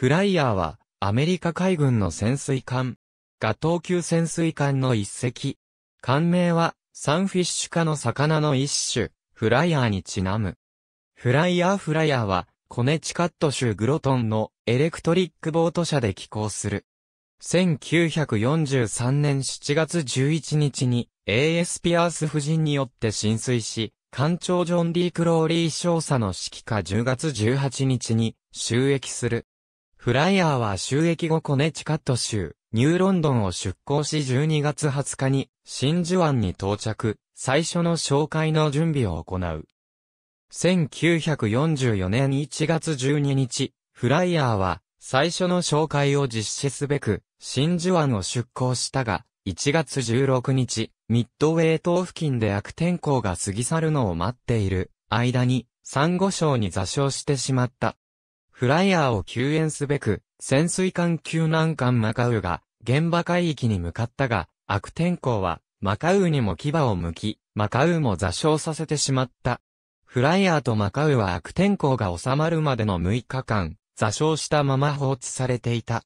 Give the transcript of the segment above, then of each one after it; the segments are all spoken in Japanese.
フライヤーは、アメリカ海軍の潜水艦。ガトー級潜水艦の一隻。艦名は、サンフィッシュ科の魚の一種、フライヤーにちなむ。フライヤーフライヤーは、コネチカット州グロトンのエレクトリックボート社で寄港する。1943年7月11日に AS ピアース夫人によって浸水し、艦長ジョン・ディ・クローリー少佐の指揮下10月18日に収益する。フライヤーは収益後コネチカット州、ニューロンドンを出港し12月20日に、真珠湾に到着、最初の紹介の準備を行う。1944年1月12日、フライヤーは、最初の紹介を実施すべく、真珠湾を出港したが、1月16日、ミッドウェイ島付近で悪天候が過ぎ去るのを待っている間に、サンゴ礁に座礁してしまった。フライヤーを救援すべく、潜水艦救難艦マカウが、現場海域に向かったが、悪天候は、マカウにも牙を向き、マカウも座礁させてしまった。フライヤーとマカウは悪天候が収まるまでの6日間、座礁したまま放置されていた。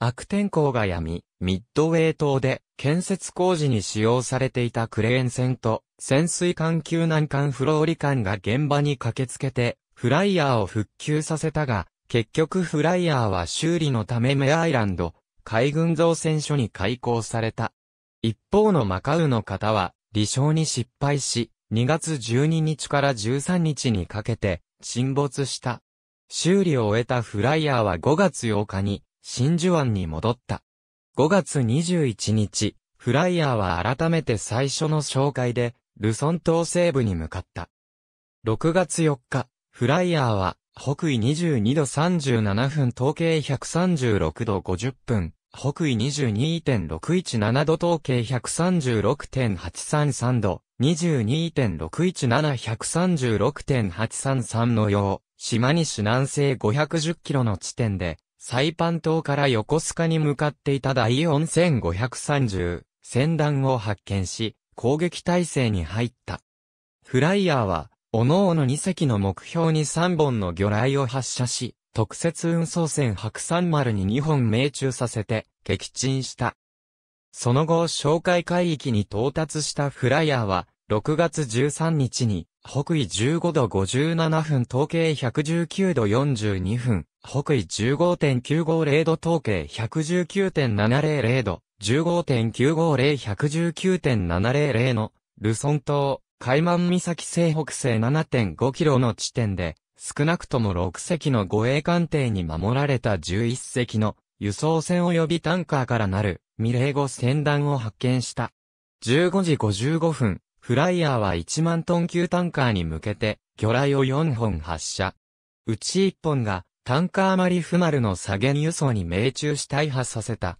悪天候が闇、ミッドウェイ島で建設工事に使用されていたクレーン船と潜水艦救難艦フローリ艦が現場に駆けつけてフライヤーを復旧させたが、結局フライヤーは修理のためメアイランド、海軍造船所に開港された。一方のマカウの方は、離礁に失敗し、2月12日から13日にかけて、沈没した。修理を終えたフライヤーは5月8日に、真珠湾に戻った。5月21日、フライヤーは改めて最初の紹介で、ルソン島西部に向かった。6月4日、フライヤーは、北緯22度37分東経136度50分、北緯22.617度東経136.833度、22.617136.833のよう、島西南西510キロの地点で、サイパン島から横須賀に向かっていた第4530船団を発見し、攻撃態勢に入った。フライヤーは、各々2隻の目標に3本の魚雷を発射し、特設運送船白山丸に2本命中させて、撃沈した。その後、哨戒海域に到達したフライヤーは、6月13日に、北緯15度57分統計119度42分、北緯15.950度統計119.700度、15.950119.700の、ルソン島、海満岬西北西7.5キロの地点で、少なくとも6隻の護衛艦艇に守られた11隻の輸送船及びタンカーからなる未ー後、船団を発見した。15時55分、フライヤーは1万トン級タンカーに向けて魚雷を4本発射。うち1本がタンカーマリフ丸の左舷輸送に命中し大破させた。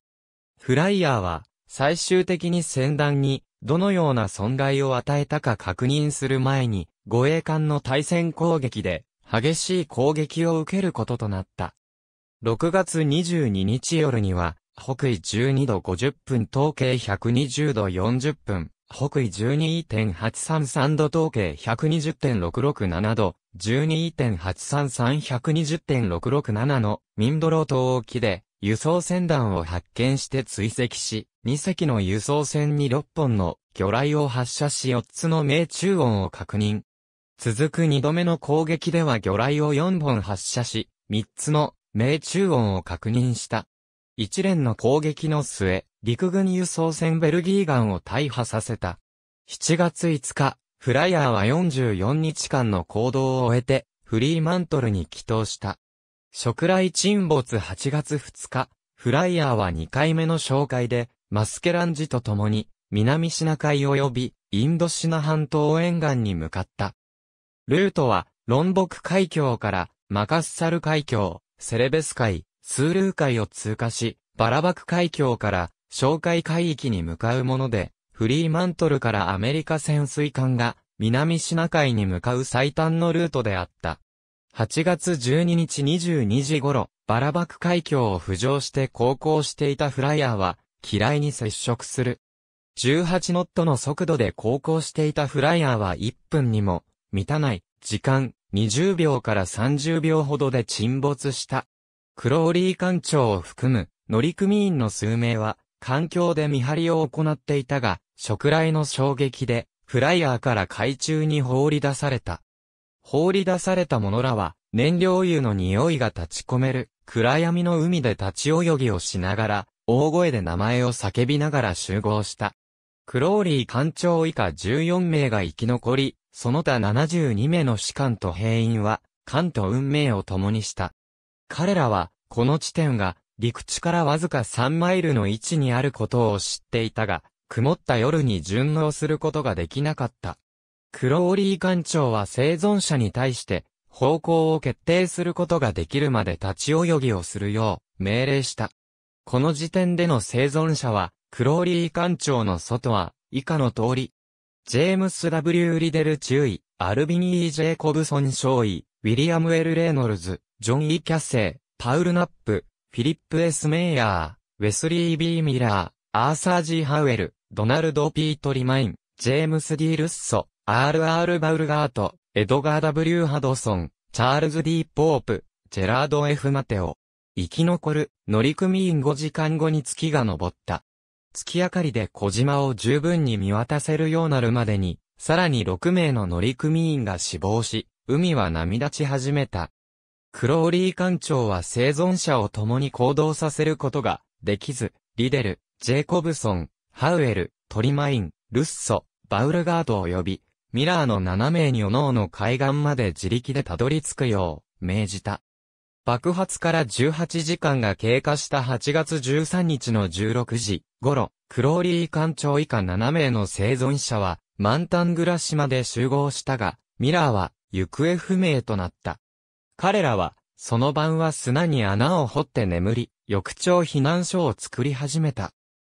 フライヤーは最終的に船団にどのような損害を与えたか確認する前に、護衛艦の対戦攻撃で、激しい攻撃を受けることとなった。6月22日夜には、北緯12度50分統計120度40分、北緯12.833度統計120.667度、12.833120.667のミンドロ島沖で輸送船団を発見して追跡し、2隻の輸送船に6本の魚雷を発射し4つの命中音を確認。続く2度目の攻撃では魚雷を4本発射し、3つの命中音を確認した。一連の攻撃の末、陸軍輸送船ベルギーガンを大破させた。7月5日、フライヤーは44日間の行動を終えて、フリーマントルに帰投した。食雷沈没8月2日、フライヤーは2回目の紹介で、マスケランジと共に、南シナ海及び、インドシナ半島沿岸に向かった。ルートは、ロンボク海峡から、マカッサル海峡、セレベス海、スールー海を通過し、バラバク海峡から、紹介海域に向かうもので、フリーマントルからアメリカ潜水艦が、南シナ海に向かう最短のルートであった。8月12日22時頃、バラバク海峡を浮上して航行していたフライヤーは、嫌いに接触する。18ノットの速度で航行していたフライヤーは1分にも満たない時間20秒から30秒ほどで沈没した。クローリー艦長を含む乗組員の数名は環境で見張りを行っていたが、食雷の衝撃でフライヤーから海中に放り出された。放り出された者らは燃料油の匂いが立ち込める暗闇の海で立ち泳ぎをしながら大声で名前を叫びながら集合した。クローリー艦長以下14名が生き残り、その他72名の士官と兵員は、艦と運命を共にした。彼らは、この地点が、陸地からわずか3マイルの位置にあることを知っていたが、曇った夜に順応することができなかった。クローリー艦長は生存者に対して、方向を決定することができるまで立ち泳ぎをするよう、命令した。この時点での生存者は、クローリー艦長の外は、以下の通り。ジェームス・ W・ リデル中尉、アルビニー・ジェイコブソン少尉、ウィリアム・ L・ レノルズ、ジョン・ E・ キャッセイ、パウル・ナップ、フィリップ・ S・ メイヤー、ウェスリー・ B・ ミラー、アーサー・ G・ ハウエル、ドナルド・ P・ トリマイン、ジェームス・ D・ ルッソ、R.R. バウルガート、エドガー・ W・ ハドソン、チャールズ・ D・ ポープ、ジェラード・ F・ マテオ。生き残る乗組員5時間後に月が昇った。月明かりで小島を十分に見渡せるようなるまでに、さらに6名の乗組員が死亡し、海は波立ち始めた。クローリー艦長は生存者を共に行動させることができず、リデル、ジェイコブソン、ハウエル、トリマイン、ルッソ、バウルガードを呼び、ミラーの7名に各々海岸まで自力でたどり着くよう命じた。爆発から18時間が経過した8月13日の16時頃、クローリー艦長以下7名の生存者は、マンタングラ島で集合したが、ミラーは行方不明となった。彼らは、その晩は砂に穴を掘って眠り、翌朝避難所を作り始めた。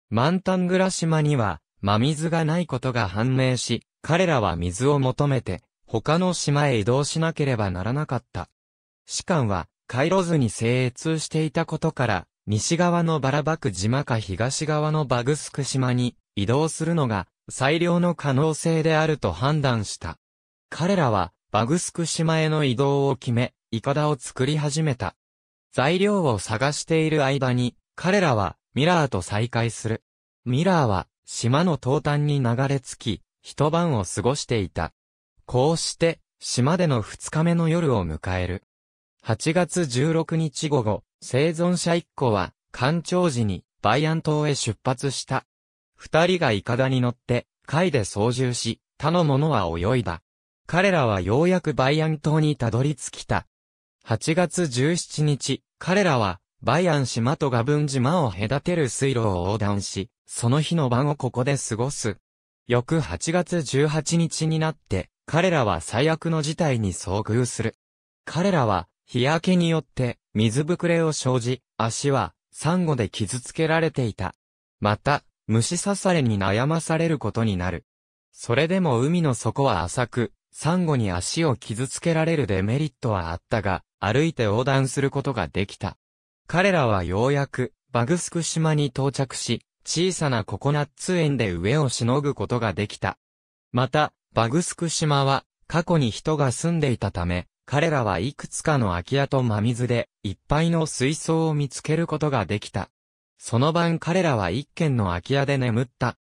マンタングラ島には、真水がないことが判明し、彼らは水を求めて、他の島へ移動しなければならなかった。士官は、回路図に精通していたことから、西側のバラバク島か東側のバグスク島に移動するのが最良の可能性であると判断した。彼らはバグスク島への移動を決め、イカダを作り始めた。材料を探している間に、彼らはミラーと再会する。ミラーは島の東端に流れ着き、一晩を過ごしていた。こうして、島での二日目の夜を迎える。8月16日午後、生存者一行は、干潮時に、バイアン島へ出発した。二人がイカダに乗って、海で操縦し、他の者は泳いだ。彼らはようやくバイアン島にたどり着きた。8月17日、彼らは、バイアン島とガブン島を隔てる水路を横断し、その日の晩をここで過ごす。翌8月18日になって、彼らは最悪の事態に遭遇する。彼らは、日焼けによって水ぶくれを生じ、足はサンゴで傷つけられていた。また、虫刺されに悩まされることになる。それでも海の底は浅く、サンゴに足を傷つけられるデメリットはあったが、歩いて横断することができた。彼らはようやく、バグスク島に到着し、小さなココナッツ園で上をしのぐことができた。また、バグスク島は、過去に人が住んでいたため、彼らはいくつかの空き家と真水で、いっぱいの水槽を見つけることができた。その晩彼らは一軒の空き家で眠った。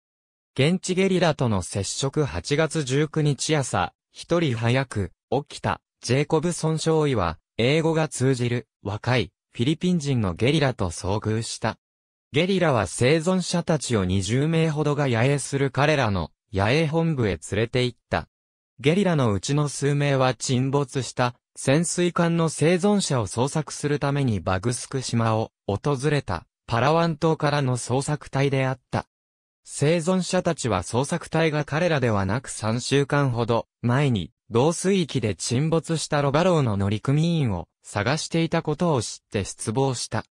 現地ゲリラとの接触8月19日朝、一人早く、起きた、ジェイコブソン少尉は、英語が通じる、若い、フィリピン人のゲリラと遭遇した。ゲリラは生存者たちを20名ほどが野営する彼らの野営本部へ連れて行った。ゲリラのうちの数名は沈没した潜水艦の生存者を捜索するためにバグスク島を訪れたパラワン島からの捜索隊であった。生存者たちは捜索隊が彼らではなく3週間ほど前に同水域で沈没したロバローの乗組員を探していたことを知って失望した。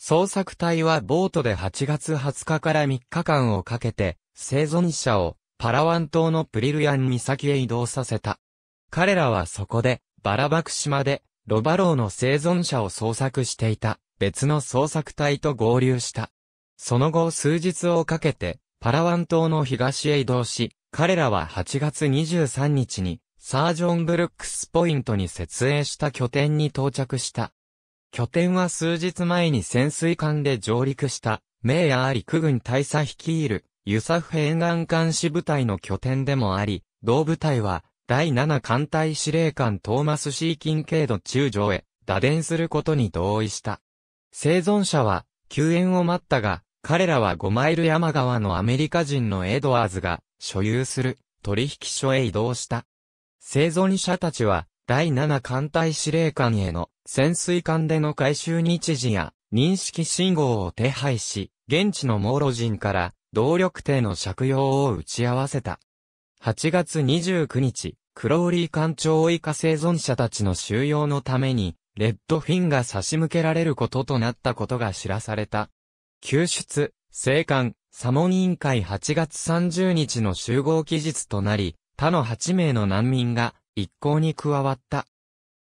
捜索隊はボートで8月20日から3日間をかけて生存者をパラワン島のプリルヤン岬へ移動させた。彼らはそこで、バラバク島で、ロバローの生存者を捜索していた、別の捜索隊と合流した。その後数日をかけて、パラワン島の東へ移動し、彼らは8月23日に、サージョンブルックスポイントに設営した拠点に到着した。拠点は数日前に潜水艦で上陸した、メイヤー陸軍大佐率いるユサフ沿岸監視部隊の拠点でもあり、同部隊は、第7艦隊司令官トーマス・シー・キンケード中将へ、打電することに同意した。生存者は、救援を待ったが、彼らは5マイル山川のアメリカ人のエドワーズが、所有する、取引所へ移動した。生存者たちは、第7艦隊司令官への潜水艦での回収日時や認識信号を手配し、現地のモーロ人から動力艇の借用を打ち合わせた。8月29日、クローリー艦長以下生存者たちの収容のために、レッドフィンが差し向けられることとなったことが知らされた。救出、生還、サモン委員会8月30日の集合期日となり、他の8名の難民が一行に加わった。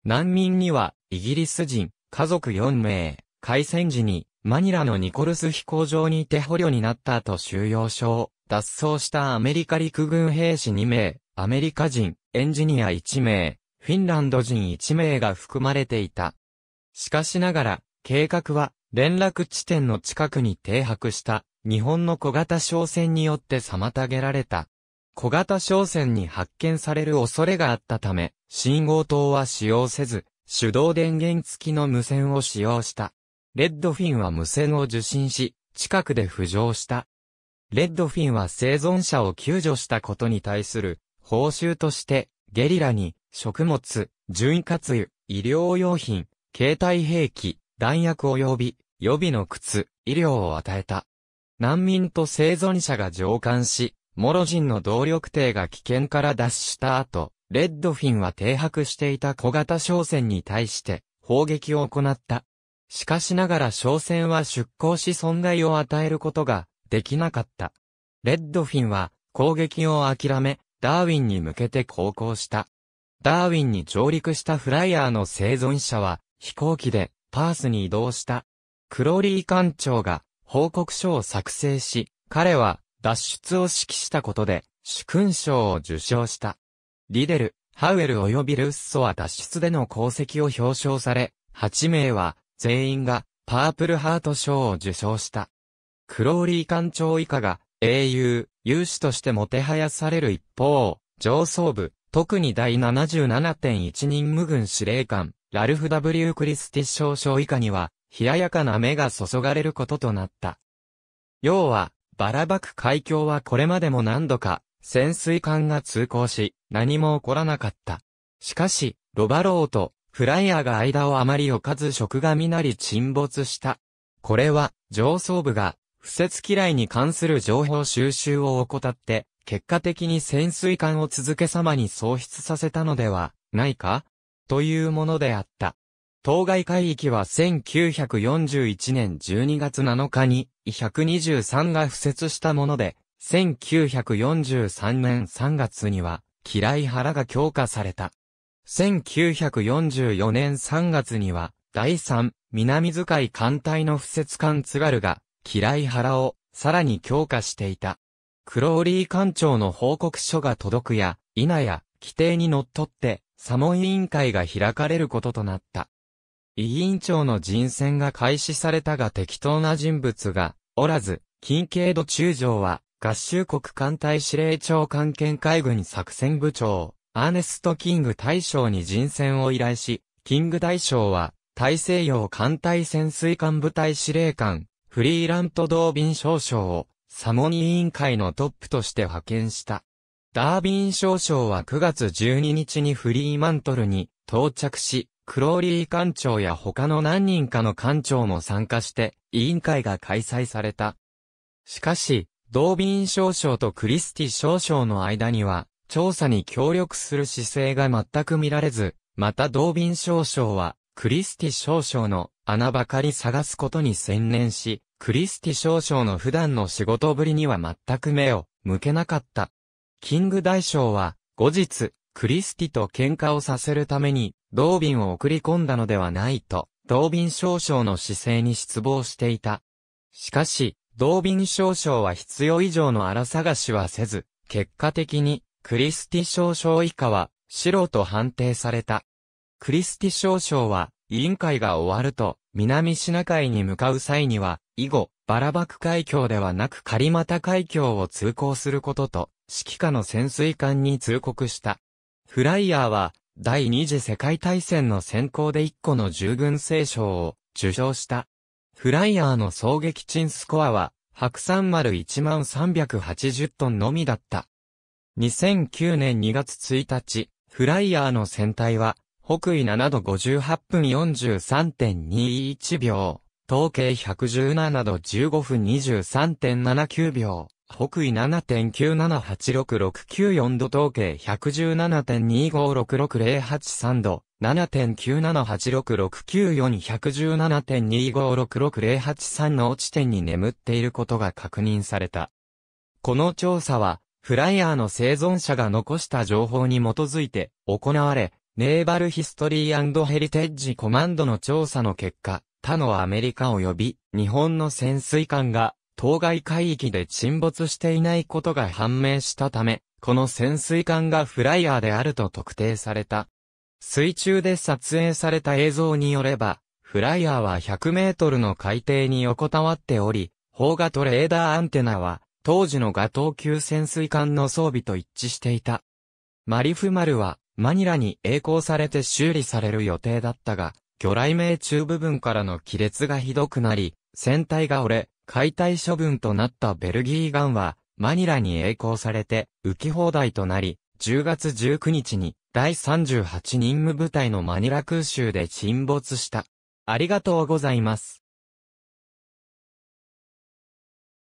難民には、イギリス人、家族4名、開戦時にマニラのニコルス飛行場にて捕虜になった後収容所を脱走したアメリカ陸軍兵士2名、アメリカ人、エンジニア1名、フィンランド人1名が含まれていた。しかしながら、計画は連絡地点の近くに停泊した日本の小型商船によって妨げられた。小型商船に発見される恐れがあったため、信号灯は使用せず、手動電源付きの無線を使用した。レッドフィンは無線を受信し、近くで浮上した。レッドフィンは生存者を救助したことに対する報酬として、ゲリラに食物、潤滑油、医療用品、携帯兵器、弾薬及び予備の靴、医療を与えた。難民と生存者が上官し、モロ人の動力艇が危険から脱した後、レッドフィンは停泊していた小型商船に対して砲撃を行った。しかしながら商船は出航し損害を与えることができなかった。レッドフィンは攻撃を諦め、ダーウィンに向けて航行した。ダーウィンに上陸したフライヤーの生存者は飛行機でパースに移動した。クローリー艦長が報告書を作成し、彼は脱出を指揮したことで主勲章を受章した。リデル、ハウエル及びルッソは脱出での功績を表彰され、8名は全員がパープルハート賞を受賞した。クローリー艦長以下が英雄、勇士としてもてはやされる一方、上層部、特に第77.1人無軍司令官、ラルフ・ W・ クリスティ少将以下には、冷ややかな目が注がれることとなった。要は、バラバク海峡はこれまでも何度か、潜水艦が通行し、何も起こらなかった。しかし、ロバローとフライヤーが間をあまり置かず食がみなり沈没した。これは、上層部が、不設嫌いに関する情報収集を怠って、結果的に潜水艦を続け様に喪失させたのでは、ないかというものであった。当該海域は1941年12月7日に123が不設したもので、1943年3月には、嫌い腹が強化された。1944年3月には、第3、南遣い艦隊の不設艦津軽が、嫌い腹を、さらに強化していた。クローリー艦長の報告書が届くや、否や、規定に則っって、モン委員会が開かれることとなった。委員長の人選が開始されたが適当な人物が、おらず、近景度中将は、合衆国艦隊司令長官兼海軍作戦部長、アーネスト・キング大将に人選を依頼し、キング大将は、大西洋艦隊潜水艦部隊司令官、フリーラントドービン少将を、サモニ委員会のトップとして派遣した。ダービン少将は9月12日にフリーマントルに到着し、クローリー艦長や他の何人かの艦長も参加して、委員会が開催された。しかし、ドービン少将とクリスティ少将の間には、調査に協力する姿勢が全く見られず、また同便少将は、クリスティ少将の穴ばかり探すことに専念し、クリスティ少将の普段の仕事ぶりには全く目を向けなかった。キング大将は、後日、クリスティと喧嘩をさせるために、同便を送り込んだのではないと、同便少将の姿勢に失望していた。しかし、同便少将は必要以上の荒探しはせず、結果的に、クリスティ少将以下は、白と判定された。クリスティ少将は、委員会が終わると、南シナ海に向かう際には、以後、バラバク海峡ではなくカリマタ海峡を通行することと、指揮下の潜水艦に通告した。フライヤーは、第二次世界大戦の先行で1個の従軍聖賞を受賞した。フライヤーの総撃沈スコアは、白山丸1380トンのみだった。2009年2月1日、フライヤーの船体は、北緯7度58分43.21秒、東経117度15分23.79秒、北緯7.978664度統計1 1 7 2 5 6 6 0 8 3度、7.9786694117.25660803の地点に眠っていることが確認された。この調査は、フライヤーの生存者が残した情報に基づいて行われ、ネーバルヒストリーヘリテッジコマンドの調査の結果、他のアメリカ及び日本の潜水艦が当該海域で沈没していないことが判明したため、この潜水艦がフライヤーであると特定された。水中で撮影された映像によれば、フライヤーは100メートルの海底に横たわっており、砲画トレーダーアンテナは当時のガトー級潜水艦の装備と一致していた。マリフマルは、マニラに栄光されて修理される予定だったが、魚雷命中部分からの亀裂がひどくなり、船体が折れ、解体処分となったベルギーガンは、マニラに栄光されて、浮き放題となり、10月19日に、第38任務部隊のマニラ空襲で沈没した。ありがとうございます。